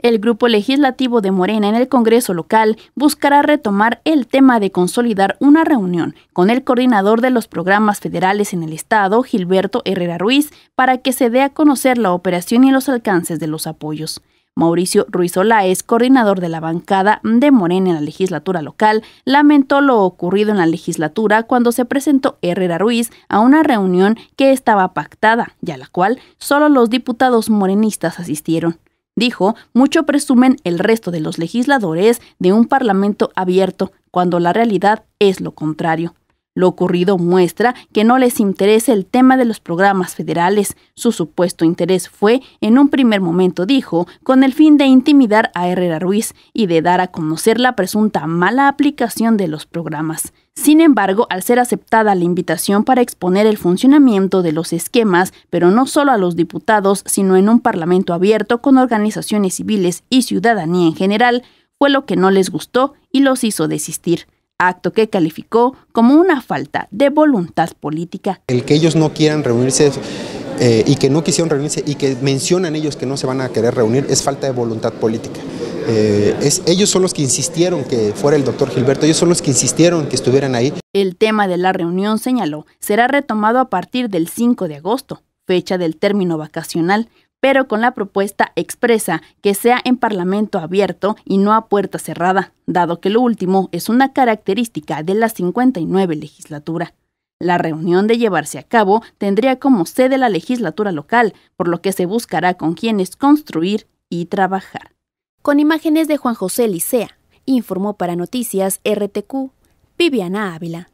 El grupo legislativo de Morena en el Congreso local buscará retomar el tema de consolidar una reunión con el coordinador de los programas federales en el Estado, Gilberto Herrera Ruiz, para que se dé a conocer la operación y los alcances de los apoyos. Mauricio Ruiz Olaez, coordinador de la bancada de Morena en la legislatura local, lamentó lo ocurrido en la legislatura cuando se presentó Herrera Ruiz a una reunión que estaba pactada y a la cual solo los diputados morenistas asistieron. Dijo, mucho presumen el resto de los legisladores de un Parlamento abierto, cuando la realidad es lo contrario. Lo ocurrido muestra que no les interesa el tema de los programas federales. Su supuesto interés fue, en un primer momento dijo, con el fin de intimidar a Herrera Ruiz y de dar a conocer la presunta mala aplicación de los programas. Sin embargo, al ser aceptada la invitación para exponer el funcionamiento de los esquemas, pero no solo a los diputados, sino en un parlamento abierto con organizaciones civiles y ciudadanía en general, fue lo que no les gustó y los hizo desistir acto que calificó como una falta de voluntad política. El que ellos no quieran reunirse eh, y que no quisieron reunirse y que mencionan ellos que no se van a querer reunir es falta de voluntad política. Eh, es, ellos son los que insistieron que fuera el doctor Gilberto, ellos son los que insistieron que estuvieran ahí. El tema de la reunión, señaló, será retomado a partir del 5 de agosto, fecha del término vacacional, pero con la propuesta expresa que sea en Parlamento abierto y no a puerta cerrada, dado que lo último es una característica de la 59 legislatura. La reunión de llevarse a cabo tendría como sede la legislatura local, por lo que se buscará con quienes construir y trabajar. Con imágenes de Juan José Licea, informó para Noticias RTQ, Viviana Ávila.